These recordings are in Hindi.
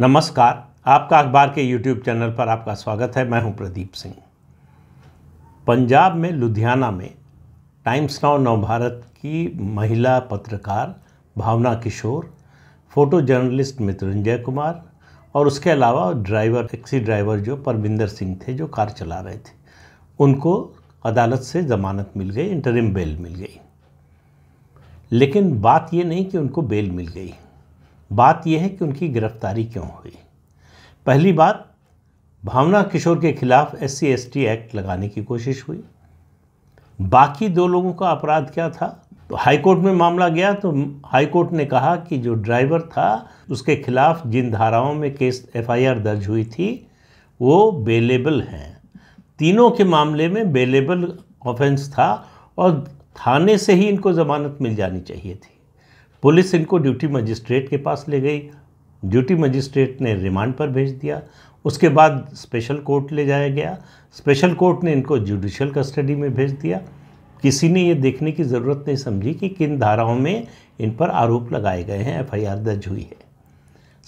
नमस्कार आपका अखबार के यूट्यूब चैनल पर आपका स्वागत है मैं हूं प्रदीप सिंह पंजाब में लुधियाना में टाइम्स नाउ नवभारत की महिला पत्रकार भावना किशोर फोटो जर्नलिस्ट मित्रंजय कुमार और उसके अलावा ड्राइवर टैक्सी ड्राइवर जो परमिंदर सिंह थे जो कार चला रहे थे उनको अदालत से ज़मानत मिल गई इंटरिम बेल मिल गई लेकिन बात ये नहीं कि उनको बेल मिल गई बात यह है कि उनकी गिरफ्तारी क्यों हुई पहली बात भावना किशोर के खिलाफ एस सी एक्ट लगाने की कोशिश हुई बाकी दो लोगों का अपराध क्या था तो हाईकोर्ट में मामला गया तो हाईकोर्ट ने कहा कि जो ड्राइवर था उसके खिलाफ जिन धाराओं में केस एफआईआर दर्ज हुई थी वो बेलेबल हैं तीनों के मामले में बेलेबल ऑफेंस था और थाने से ही इनको ज़मानत मिल जानी चाहिए थी पुलिस इनको ड्यूटी मजिस्ट्रेट के पास ले गई ड्यूटी मजिस्ट्रेट ने रिमांड पर भेज दिया उसके बाद स्पेशल कोर्ट ले जाया गया स्पेशल कोर्ट ने इनको जुडिशल कस्टडी में भेज दिया किसी ने ये देखने की ज़रूरत नहीं समझी कि किन धाराओं में इन पर आरोप लगाए गए हैं एफआईआर दर्ज हुई है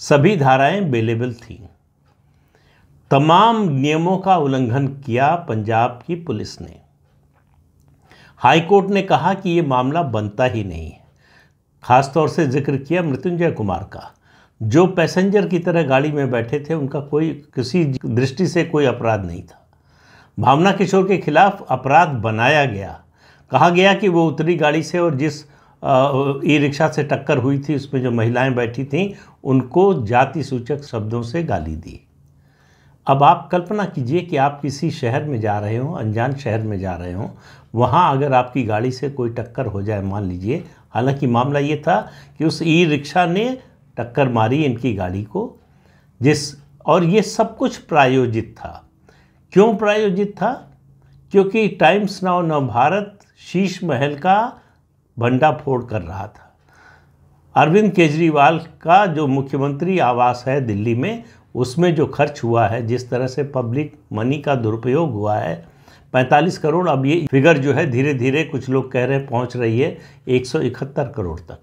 सभी धाराएं अवेलेबल थी तमाम नियमों का उल्लंघन किया पंजाब की पुलिस ने हाईकोर्ट ने कहा कि ये मामला बनता ही नहीं है ख़ास तौर से जिक्र किया मृत्युंजय कुमार का जो पैसेंजर की तरह गाड़ी में बैठे थे उनका कोई किसी दृष्टि से कोई अपराध नहीं था भावना किशोर के खिलाफ अपराध बनाया गया कहा गया कि वो उतरी गाड़ी से और जिस ई रिक्शा से टक्कर हुई थी उसमें जो महिलाएं बैठी थीं उनको जाति सूचक शब्दों से गाली दी अब आप कल्पना कीजिए कि आप किसी शहर में जा रहे हो अनजान शहर में जा रहे हो वहाँ अगर आपकी गाड़ी से कोई टक्कर हो जाए मान लीजिए हालांकि मामला ये था कि उस ई रिक्शा ने टक्कर मारी इनकी गाड़ी को जिस और ये सब कुछ प्रायोजित था क्यों प्रायोजित था क्योंकि टाइम्स नाउ नव भारत शीश महल का भंडा फोड़ कर रहा था अरविंद केजरीवाल का जो मुख्यमंत्री आवास है दिल्ली में उसमें जो खर्च हुआ है जिस तरह से पब्लिक मनी का दुरुपयोग हुआ है 45 करोड़ अब ये फिगर जो है धीरे धीरे कुछ लोग कह रहे हैं पहुँच रही है एक करोड़ तक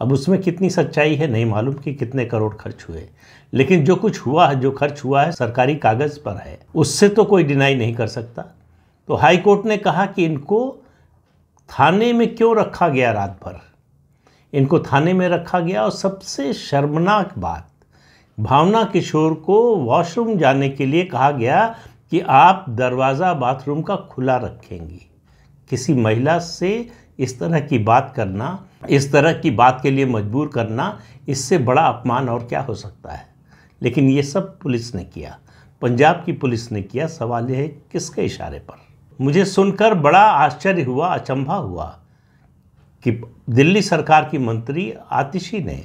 अब उसमें कितनी सच्चाई है नहीं मालूम कि कितने करोड़ खर्च हुए लेकिन जो कुछ हुआ है जो खर्च हुआ है सरकारी कागज़ पर है उससे तो कोई डिनाई नहीं कर सकता तो हाई कोर्ट ने कहा कि इनको थाने में क्यों रखा गया रात भर इनको थाने में रखा गया और सबसे शर्मनाक बात भावना किशोर को वॉशरूम जाने के लिए कहा गया कि आप दरवाज़ा बाथरूम का खुला रखेंगी किसी महिला से इस तरह की बात करना इस तरह की बात के लिए मजबूर करना इससे बड़ा अपमान और क्या हो सकता है लेकिन ये सब पुलिस ने किया पंजाब की पुलिस ने किया सवाल यह है किसके इशारे पर मुझे सुनकर बड़ा आश्चर्य हुआ अचंभा हुआ कि दिल्ली सरकार की मंत्री आतिशी ने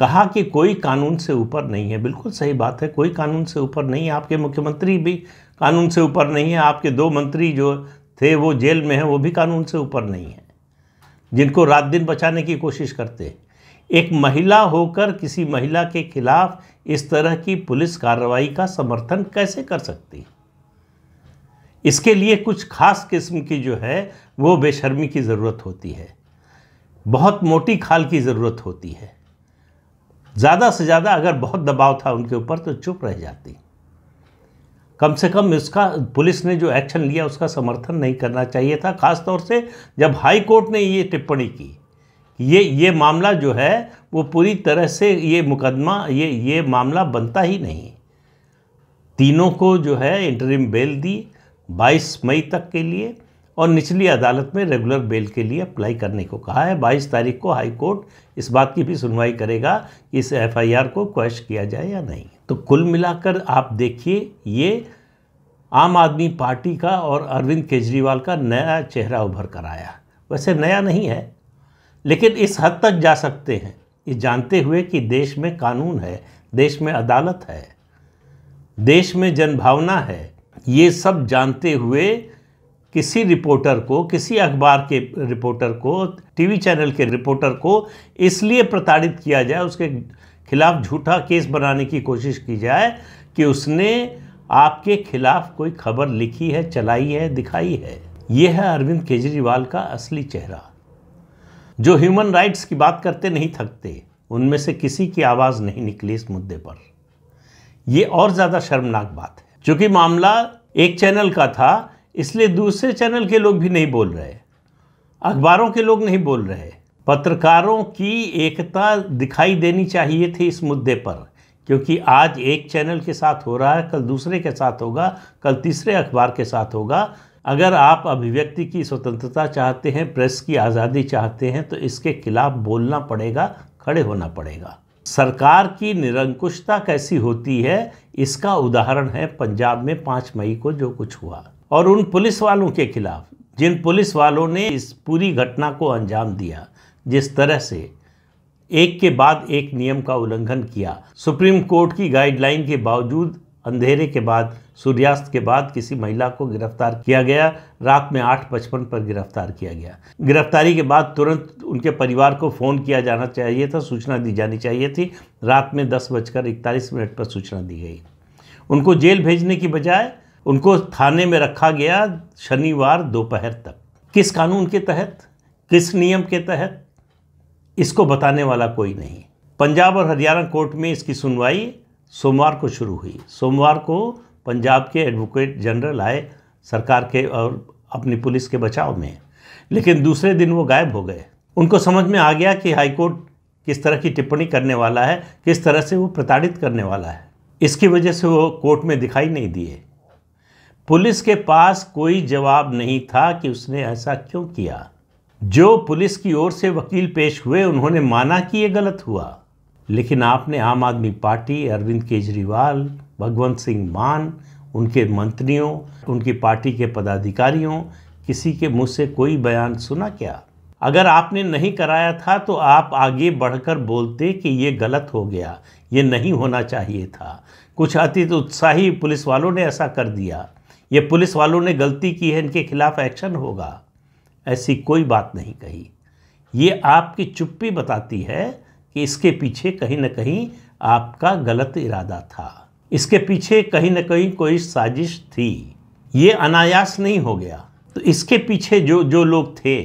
कहा कि कोई कानून से ऊपर नहीं है बिल्कुल सही बात है कोई कानून से ऊपर नहीं है आपके मुख्यमंत्री भी कानून से ऊपर नहीं है आपके दो मंत्री जो थे वो जेल में हैं वो भी कानून से ऊपर नहीं है जिनको रात दिन बचाने की कोशिश करते हैं एक महिला होकर किसी महिला के खिलाफ इस तरह की पुलिस कार्रवाई का समर्थन कैसे कर सकती इसके लिए कुछ खास किस्म की जो है वो बेशर्मी की ज़रूरत होती है बहुत मोटी खाल की ज़रूरत होती है ज़्यादा से ज़्यादा अगर बहुत दबाव था उनके ऊपर तो चुप रह जाती कम से कम इसका पुलिस ने जो एक्शन लिया उसका समर्थन नहीं करना चाहिए था खासतौर से जब हाई कोर्ट ने ये टिप्पणी की ये ये मामला जो है वो पूरी तरह से ये मुकदमा ये ये मामला बनता ही नहीं तीनों को जो है इंटरिम बेल दी 22 मई तक के लिए और निचली अदालत में रेगुलर बेल के लिए अप्लाई करने को कहा है बाईस तारीख को हाई कोर्ट इस बात की भी सुनवाई करेगा कि इस एफआईआर को क्वेश किया जाए या नहीं तो कुल मिलाकर आप देखिए ये आम आदमी पार्टी का और अरविंद केजरीवाल का नया चेहरा उभर कर आया वैसे नया नहीं है लेकिन इस हद तक जा सकते हैं ये जानते हुए कि देश में कानून है देश में अदालत है देश में जनभावना है ये सब जानते हुए किसी रिपोर्टर को किसी अखबार के रिपोर्टर को टीवी चैनल के रिपोर्टर को इसलिए प्रताड़ित किया जाए उसके खिलाफ झूठा केस बनाने की कोशिश की जाए कि उसने आपके खिलाफ कोई खबर लिखी है चलाई है दिखाई है यह है अरविंद केजरीवाल का असली चेहरा जो ह्यूमन राइट्स की बात करते नहीं थकते उनमें से किसी की आवाज़ नहीं निकली इस मुद्दे पर यह और ज़्यादा शर्मनाक बात है क्योंकि मामला एक चैनल का था इसलिए दूसरे चैनल के लोग भी नहीं बोल रहे अखबारों के लोग नहीं बोल रहे पत्रकारों की एकता दिखाई देनी चाहिए थी इस मुद्दे पर क्योंकि आज एक चैनल के साथ हो रहा है कल दूसरे के साथ होगा कल तीसरे अखबार के साथ होगा अगर आप अभिव्यक्ति की स्वतंत्रता चाहते हैं प्रेस की आज़ादी चाहते हैं तो इसके खिलाफ बोलना पड़ेगा खड़े होना पड़ेगा सरकार की निरंकुशता कैसी होती है इसका उदाहरण है पंजाब में पाँच मई को जो कुछ हुआ और उन पुलिस वालों के खिलाफ जिन पुलिस वालों ने इस पूरी घटना को अंजाम दिया जिस तरह से एक के बाद एक नियम का उल्लंघन किया सुप्रीम कोर्ट की गाइडलाइन के बावजूद अंधेरे के बाद सूर्यास्त के बाद किसी महिला को गिरफ्तार किया गया रात में आठ पचपन पर गिरफ्तार किया गया गिरफ्तारी के बाद तुरंत उनके परिवार को फ़ोन किया जाना चाहिए था सूचना दी जानी चाहिए थी रात में दस बजकर इकतालीस मिनट पर सूचना दी गई उनको जेल भेजने की बजाय उनको थाने में रखा गया शनिवार दोपहर तक किस कानून के तहत किस नियम के तहत इसको बताने वाला कोई नहीं पंजाब और हरियाणा कोर्ट में इसकी सुनवाई सोमवार को शुरू हुई सोमवार को पंजाब के एडवोकेट जनरल आए सरकार के और अपनी पुलिस के बचाव में लेकिन दूसरे दिन वो गायब हो गए उनको समझ में आ गया कि हाईकोर्ट किस तरह की टिप्पणी करने वाला है किस तरह से वो प्रताड़ित करने वाला है इसकी वजह से वो कोर्ट में दिखाई नहीं दिए पुलिस के पास कोई जवाब नहीं था कि उसने ऐसा क्यों किया जो पुलिस की ओर से वकील पेश हुए उन्होंने माना कि यह गलत हुआ लेकिन आपने आम आदमी पार्टी अरविंद केजरीवाल भगवंत सिंह मान उनके मंत्रियों उनकी पार्टी के पदाधिकारियों किसी के मुंह से कोई बयान सुना क्या अगर आपने नहीं कराया था तो आप आगे बढ़कर बोलते कि ये गलत हो गया ये नहीं होना चाहिए था कुछ अतीत उत्साही पुलिस वालों ने ऐसा कर दिया ये पुलिस वालों ने गलती की है इनके खिलाफ एक्शन होगा ऐसी कोई बात नहीं कही ये आपकी चुप्पी बताती है कि इसके पीछे कहीं ना कहीं आपका गलत इरादा था इसके पीछे कहीं ना कहीं कोई साजिश थी ये अनायास नहीं हो गया तो इसके पीछे जो जो लोग थे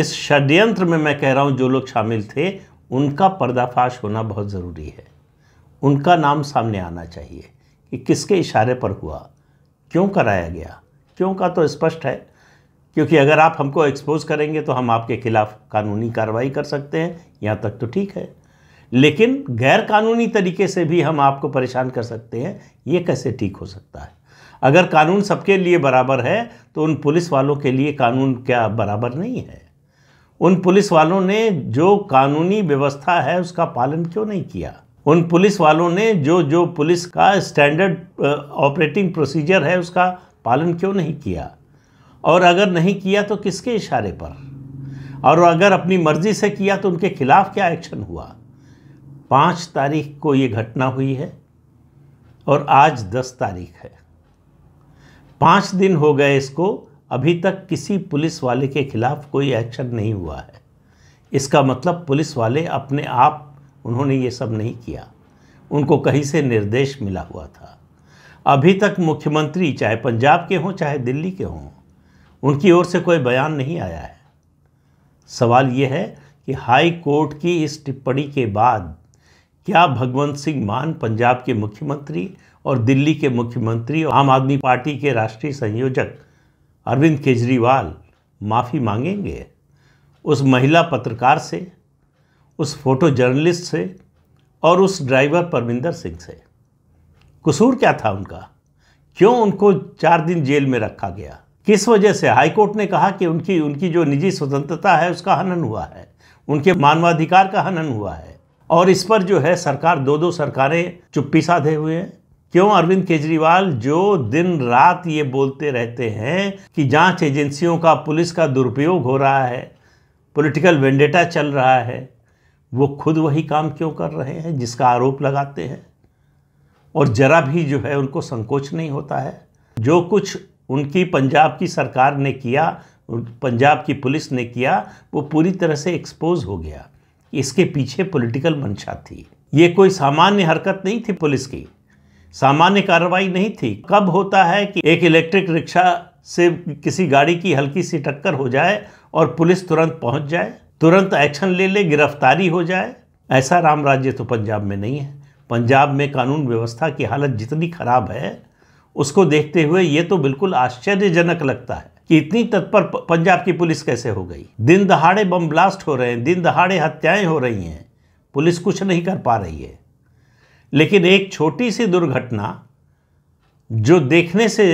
इस षड्यंत्र में मैं कह रहा हूँ जो लोग शामिल थे उनका पर्दाफाश होना बहुत ज़रूरी है उनका नाम सामने आना चाहिए कि किसके इशारे पर हुआ क्यों कराया गया क्यों का तो स्पष्ट है क्योंकि अगर आप हमको एक्सपोज करेंगे तो हम आपके खिलाफ कानूनी कार्रवाई कर सकते हैं यहाँ तक तो ठीक है लेकिन गैर कानूनी तरीके से भी हम आपको परेशान कर सकते हैं ये कैसे ठीक हो सकता है अगर कानून सबके लिए बराबर है तो उन पुलिस वालों के लिए कानून क्या बराबर नहीं है उन पुलिस वालों ने जो कानूनी व्यवस्था है उसका पालन क्यों नहीं किया उन पुलिस वालों ने जो जो पुलिस का स्टैंडर्ड ऑपरेटिंग प्रोसीजर है उसका पालन क्यों नहीं किया और अगर नहीं किया तो किसके इशारे पर और अगर अपनी मर्ज़ी से किया तो उनके खिलाफ़ क्या एक्शन हुआ पाँच तारीख को ये घटना हुई है और आज दस तारीख है पाँच दिन हो गए इसको अभी तक किसी पुलिस वाले के खिलाफ कोई एक्शन नहीं हुआ है इसका मतलब पुलिस वाले अपने आप उन्होंने ये सब नहीं किया उनको कहीं से निर्देश मिला हुआ था अभी तक मुख्यमंत्री चाहे पंजाब के हों चाहे दिल्ली के हों उनकी ओर से कोई बयान नहीं आया है सवाल ये है कि हाई कोर्ट की इस टिप्पणी के बाद क्या भगवंत सिंह मान पंजाब के मुख्यमंत्री और दिल्ली के मुख्यमंत्री और आम आदमी पार्टी के राष्ट्रीय संयोजक अरविंद केजरीवाल माफ़ी मांगेंगे उस महिला पत्रकार से उस फोटो जर्नलिस्ट से और उस ड्राइवर परमिंदर सिंह से कसूर क्या था उनका क्यों उनको चार दिन जेल में रखा गया किस वजह से हाईकोर्ट ने कहा कि उनकी उनकी जो निजी स्वतंत्रता है उसका हनन हुआ है उनके मानवाधिकार का हनन हुआ है और इस पर जो है सरकार दो दो सरकारें चुप्पी साधे हुए हैं क्यों अरविंद केजरीवाल जो दिन रात ये बोलते रहते हैं कि जांच एजेंसियों का पुलिस का दुरुपयोग हो रहा है पॉलिटिकल वेंडेटा चल रहा है वो खुद वही काम क्यों कर रहे हैं जिसका आरोप लगाते हैं और ज़रा भी जो है उनको संकोच नहीं होता है जो कुछ उनकी पंजाब की सरकार ने किया पंजाब की पुलिस ने किया वो पूरी तरह से एक्सपोज हो गया इसके पीछे पॉलिटिकल मंशा थी ये कोई सामान्य हरकत नहीं थी पुलिस की सामान्य कार्रवाई नहीं थी कब होता है कि एक इलेक्ट्रिक रिक्शा से किसी गाड़ी की हल्की सी टक्कर हो जाए और पुलिस तुरंत पहुंच जाए तुरंत एक्शन ले ले गिरफ्तारी हो जाए ऐसा राम राज्य तो पंजाब में नहीं है पंजाब में कानून व्यवस्था की हालत जितनी खराब है उसको देखते हुए ये तो बिल्कुल आश्चर्यजनक लगता है कि इतनी तत्पर पंजाब की पुलिस कैसे हो गई दिन दहाड़े बम ब्लास्ट हो रहे हैं दिन दहाड़े हत्याएं हो रही हैं पुलिस कुछ नहीं कर पा रही है लेकिन एक छोटी सी दुर्घटना जो देखने से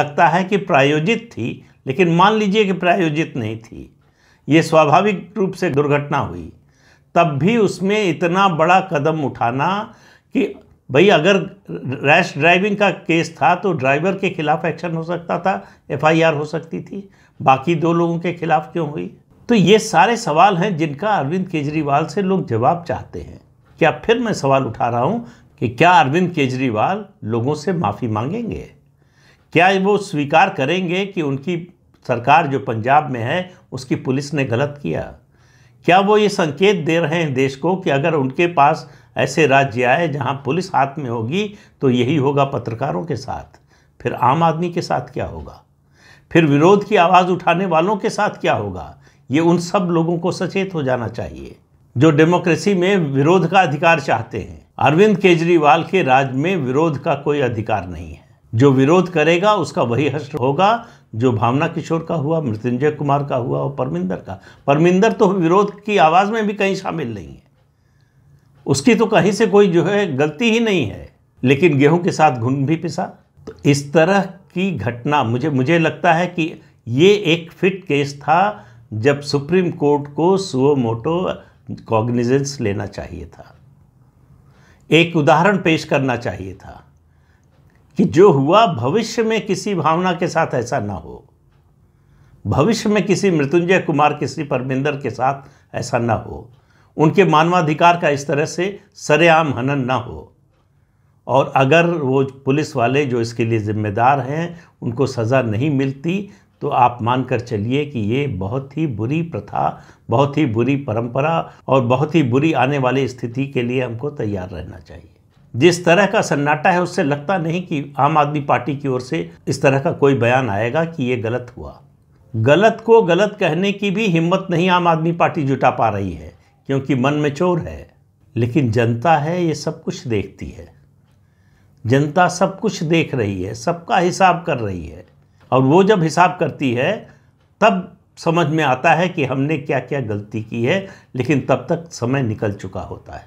लगता है कि प्रायोजित थी लेकिन मान लीजिए कि प्रायोजित नहीं थी ये स्वाभाविक रूप से दुर्घटना हुई तब भी उसमें इतना बड़ा कदम उठाना कि भाई अगर रैश ड्राइविंग का केस था तो ड्राइवर के खिलाफ एक्शन हो सकता था एफआईआर हो सकती थी बाकी दो लोगों के खिलाफ क्यों हुई तो ये सारे सवाल हैं जिनका अरविंद केजरीवाल से लोग जवाब चाहते हैं क्या फिर मैं सवाल उठा रहा हूँ कि क्या अरविंद केजरीवाल लोगों से माफ़ी मांगेंगे क्या वो स्वीकार करेंगे कि उनकी सरकार जो पंजाब में है उसकी पुलिस ने गलत किया क्या वो ये संकेत दे रहे हैं देश को कि अगर उनके पास ऐसे राज्य आए जहां पुलिस हाथ में होगी तो यही होगा पत्रकारों के साथ फिर आम आदमी के साथ क्या होगा फिर विरोध की आवाज़ उठाने वालों के साथ क्या होगा ये उन सब लोगों को सचेत हो जाना चाहिए जो डेमोक्रेसी में विरोध का अधिकार चाहते हैं अरविंद केजरीवाल के राज्य में विरोध का कोई अधिकार नहीं है जो विरोध करेगा उसका वही हष्ट होगा जो भावना किशोर का हुआ मृत्युंजय कुमार का हुआ और परमिंदर का परमिंदर तो विरोध की आवाज़ में भी कहीं शामिल नहीं है उसकी तो कहीं से कोई जो है गलती ही नहीं है लेकिन गेहूं के साथ घुन भी पिसा तो इस तरह की घटना मुझे मुझे लगता है कि ये एक फिट केस था जब सुप्रीम कोर्ट को सुओ मोटो कॉग्निजेंस लेना चाहिए था एक उदाहरण पेश करना चाहिए था कि जो हुआ भविष्य में किसी भावना के साथ ऐसा ना हो भविष्य में किसी मृत्युंजय कुमार किसी परमिंदर के साथ ऐसा ना हो उनके मानवाधिकार का इस तरह से सरेआम हनन ना हो और अगर वो पुलिस वाले जो इसके लिए ज़िम्मेदार हैं उनको सज़ा नहीं मिलती तो आप मानकर चलिए कि ये बहुत ही बुरी प्रथा बहुत ही बुरी परंपरा और बहुत ही बुरी आने वाली स्थिति के लिए हमको तैयार रहना चाहिए जिस तरह का सन्नाटा है उससे लगता नहीं कि आम आदमी पार्टी की ओर से इस तरह का कोई बयान आएगा कि ये गलत हुआ गलत को गलत कहने की भी हिम्मत नहीं आम आदमी पार्टी जुटा पा रही है क्योंकि मन में चोर है लेकिन जनता है ये सब कुछ देखती है जनता सब कुछ देख रही है सबका हिसाब कर रही है और वो जब हिसाब करती है तब समझ में आता है कि हमने क्या क्या गलती की है लेकिन तब तक समय निकल चुका होता है